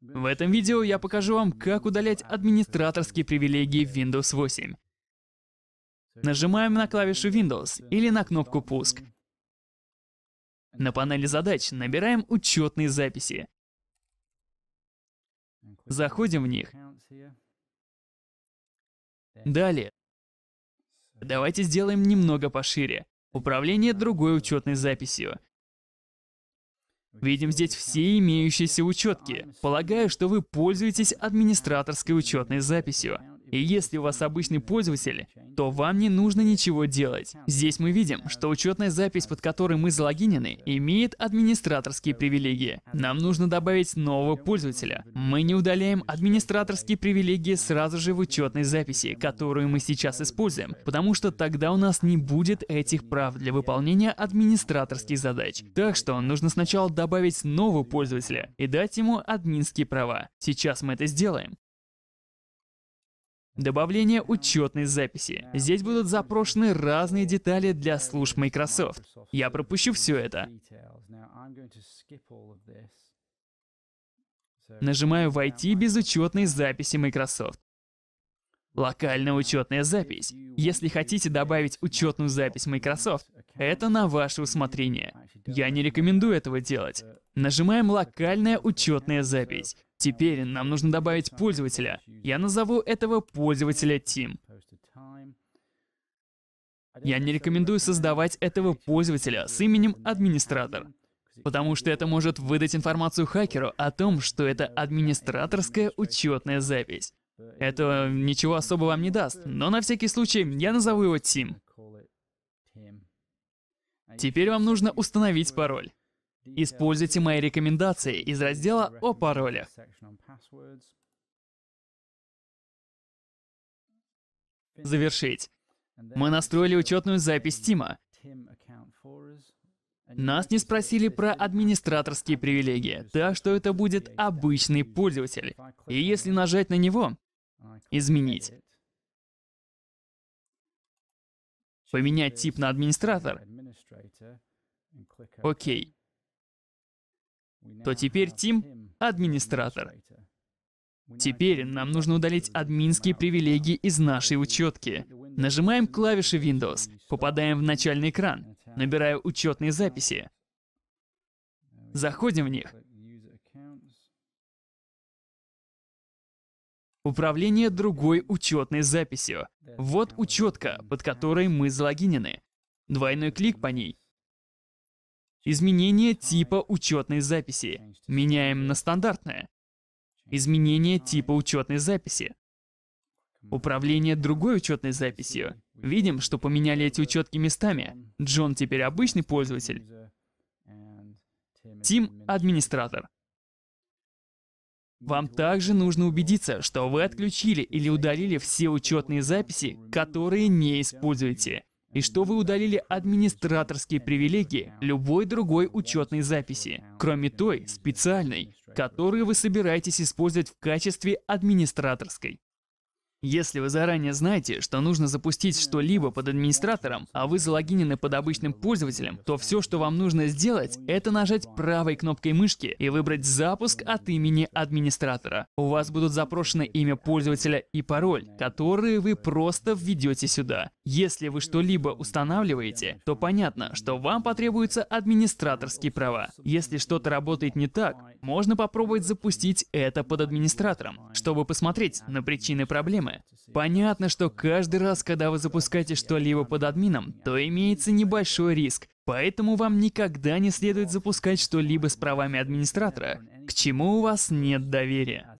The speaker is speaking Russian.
В этом видео я покажу вам, как удалять администраторские привилегии в Windows 8. Нажимаем на клавишу Windows или на кнопку «Пуск». На панели задач набираем учетные записи. Заходим в них. Далее. Давайте сделаем немного пошире. Управление другой учетной записью. Видим здесь все имеющиеся учетки. Полагаю, что вы пользуетесь администраторской учетной записью. И если у вас обычный пользователь, то вам не нужно ничего делать. Здесь мы видим, что учетная запись, под которой мы залогинены, имеет администраторские привилегии. Нам нужно добавить нового пользователя. Мы не удаляем администраторские привилегии сразу же в учетной записи, которую мы сейчас используем, потому что тогда у нас не будет этих прав для выполнения администраторских задач. Так что нужно сначала добавить нового пользователя и дать ему админские права. Сейчас мы это сделаем. Добавление учетной записи. Здесь будут запрошены разные детали для служб Microsoft. Я пропущу все это. Нажимаю «Войти без учетной записи Microsoft». Локальная учетная запись. Если хотите добавить учетную запись Microsoft, это на ваше усмотрение. Я не рекомендую этого делать. Нажимаем «Локальная учетная запись». Теперь нам нужно добавить пользователя. Я назову этого пользователя Тим. Я не рекомендую создавать этого пользователя с именем администратор, потому что это может выдать информацию хакеру о том, что это администраторская учетная запись. Это ничего особо вам не даст, но на всякий случай я назову его Тим. Теперь вам нужно установить пароль. Используйте мои рекомендации из раздела «О паролях». Завершить. Мы настроили учетную запись Тима. Нас не спросили про администраторские привилегии, так что это будет обычный пользователь. И если нажать на него, изменить, поменять тип на администратор, окей то теперь Тим — администратор. Теперь нам нужно удалить админские привилегии из нашей учетки. Нажимаем клавиши Windows, попадаем в начальный экран, набираю учетные записи. Заходим в них. Управление другой учетной записью. Вот учетка, под которой мы залогинены. Двойной клик по ней Изменение типа учетной записи. Меняем на стандартное. Изменение типа учетной записи. Управление другой учетной записью. Видим, что поменяли эти учетки местами. Джон теперь обычный пользователь. Тим — администратор. Вам также нужно убедиться, что вы отключили или удалили все учетные записи, которые не используете и что вы удалили администраторские привилегии любой другой учетной записи, кроме той специальной, которую вы собираетесь использовать в качестве администраторской. Если вы заранее знаете, что нужно запустить что-либо под администратором, а вы залогинены под обычным пользователем, то все, что вам нужно сделать, это нажать правой кнопкой мышки и выбрать «Запуск от имени администратора». У вас будут запрошены имя пользователя и пароль, которые вы просто введете сюда. Если вы что-либо устанавливаете, то понятно, что вам потребуются администраторские права. Если что-то работает не так, можно попробовать запустить это под администратором, чтобы посмотреть на причины проблемы. Понятно, что каждый раз, когда вы запускаете что-либо под админом, то имеется небольшой риск, поэтому вам никогда не следует запускать что-либо с правами администратора, к чему у вас нет доверия.